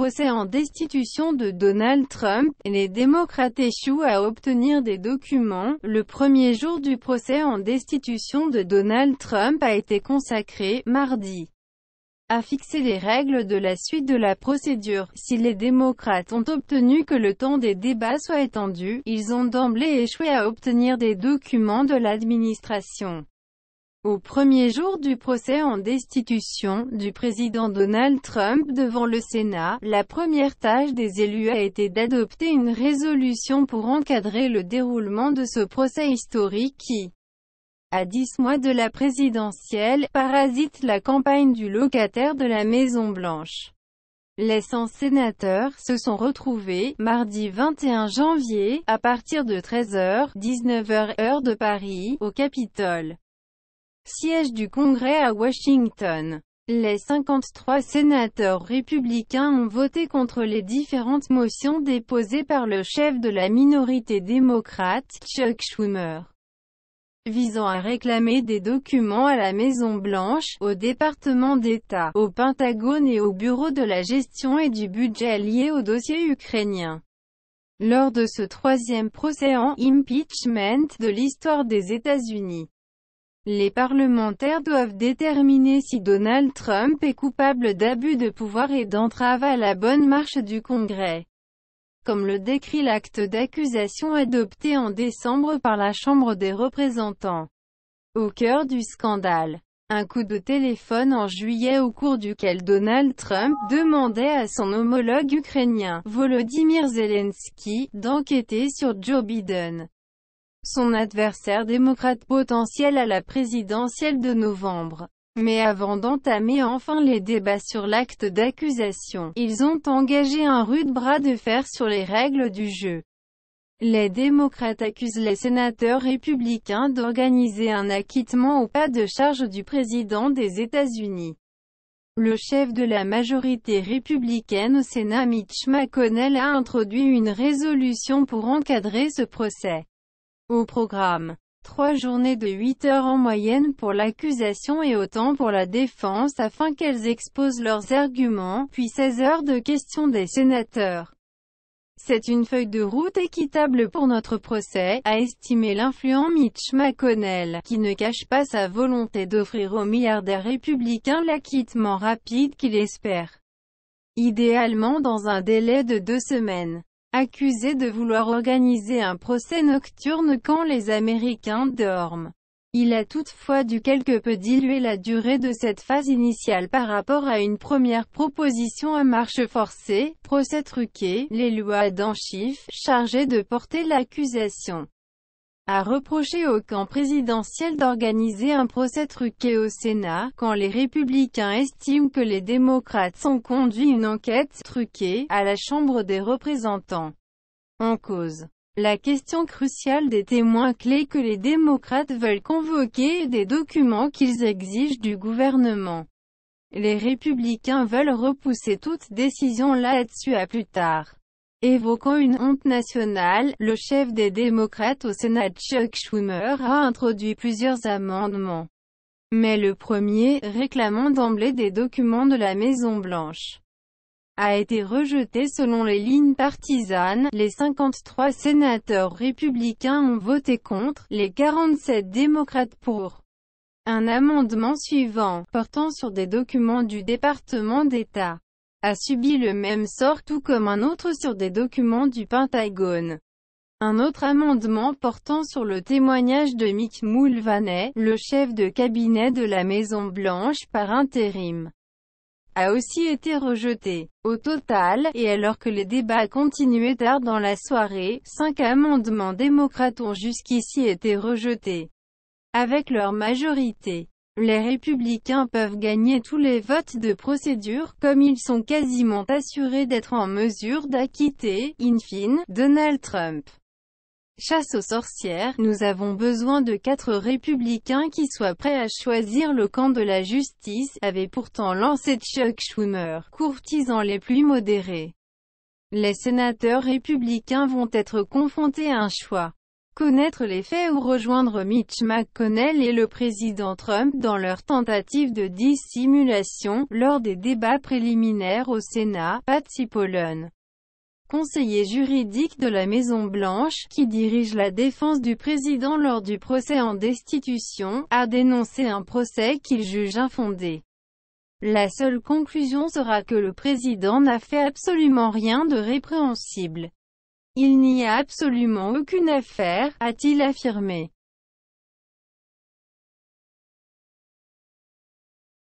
procès en destitution de Donald Trump, les démocrates échouent à obtenir des documents. Le premier jour du procès en destitution de Donald Trump a été consacré, mardi à fixer les règles de la suite de la procédure. Si les démocrates ont obtenu que le temps des débats soit étendu, ils ont d'emblée échoué à obtenir des documents de l'administration. Au premier jour du procès en destitution du président Donald Trump devant le Sénat, la première tâche des élus a été d'adopter une résolution pour encadrer le déroulement de ce procès historique qui, à dix mois de la présidentielle, parasite la campagne du locataire de la Maison-Blanche. Les 100 sénateurs se sont retrouvés, mardi 21 janvier, à partir de 13h, 19h heure de Paris, au Capitole. Siège du Congrès à Washington. Les 53 sénateurs républicains ont voté contre les différentes motions déposées par le chef de la minorité démocrate, Chuck Schumer, visant à réclamer des documents à la Maison-Blanche, au département d'État, au Pentagone et au Bureau de la gestion et du budget liés au dossier ukrainien. Lors de ce troisième procès en impeachment de l'histoire des États-Unis, les parlementaires doivent déterminer si Donald Trump est coupable d'abus de pouvoir et d'entrave à la bonne marche du Congrès. Comme le décrit l'acte d'accusation adopté en décembre par la Chambre des représentants. Au cœur du scandale, un coup de téléphone en juillet au cours duquel Donald Trump demandait à son homologue ukrainien, Volodymyr Zelensky, d'enquêter sur Joe Biden son adversaire démocrate potentiel à la présidentielle de novembre. Mais avant d'entamer enfin les débats sur l'acte d'accusation, ils ont engagé un rude bras de fer sur les règles du jeu. Les démocrates accusent les sénateurs républicains d'organiser un acquittement au pas de charge du président des États-Unis. Le chef de la majorité républicaine au Sénat Mitch McConnell a introduit une résolution pour encadrer ce procès. Au programme, trois journées de 8 heures en moyenne pour l'accusation et autant pour la défense afin qu'elles exposent leurs arguments, puis 16 heures de questions des sénateurs. C'est une feuille de route équitable pour notre procès, a estimé l'influent Mitch McConnell, qui ne cache pas sa volonté d'offrir aux milliardaires républicains l'acquittement rapide qu'il espère. Idéalement dans un délai de deux semaines accusé de vouloir organiser un procès nocturne quand les Américains dorment. Il a toutefois dû quelque peu diluer la durée de cette phase initiale par rapport à une première proposition à marche forcée, procès truqué, les lois chiffre, chargés de porter l'accusation a reproché au camp présidentiel d'organiser un procès truqué au Sénat, quand les républicains estiment que les démocrates ont conduit une enquête truquée à la Chambre des représentants. En cause. La question cruciale des témoins clés que les démocrates veulent convoquer et des documents qu'ils exigent du gouvernement. Les républicains veulent repousser toute décision là-dessus à plus tard. Évoquant une honte nationale, le chef des démocrates au Sénat Chuck Schumer a introduit plusieurs amendements. Mais le premier, réclamant d'emblée des documents de la Maison-Blanche, a été rejeté selon les lignes partisanes. Les 53 sénateurs républicains ont voté contre, les 47 démocrates pour. Un amendement suivant, portant sur des documents du département d'État a subi le même sort tout comme un autre sur des documents du Pentagone. Un autre amendement portant sur le témoignage de Mick Mulvaney, le chef de cabinet de la Maison-Blanche par intérim, a aussi été rejeté. Au total, et alors que les débats continuaient tard dans la soirée, cinq amendements démocrates ont jusqu'ici été rejetés. Avec leur majorité, les républicains peuvent gagner tous les votes de procédure, comme ils sont quasiment assurés d'être en mesure d'acquitter, in fine, Donald Trump. Chasse aux sorcières, nous avons besoin de quatre républicains qui soient prêts à choisir le camp de la justice, avait pourtant lancé Chuck Schumer, courtisant les plus modérés. Les sénateurs républicains vont être confrontés à un choix. Connaître les faits ou rejoindre Mitch McConnell et le président Trump dans leur tentative de dissimulation, lors des débats préliminaires au Sénat, Patsy Pollone conseiller juridique de la Maison-Blanche, qui dirige la défense du président lors du procès en destitution, a dénoncé un procès qu'il juge infondé. La seule conclusion sera que le président n'a fait absolument rien de répréhensible. Il n'y a absolument aucune affaire, a-t-il affirmé.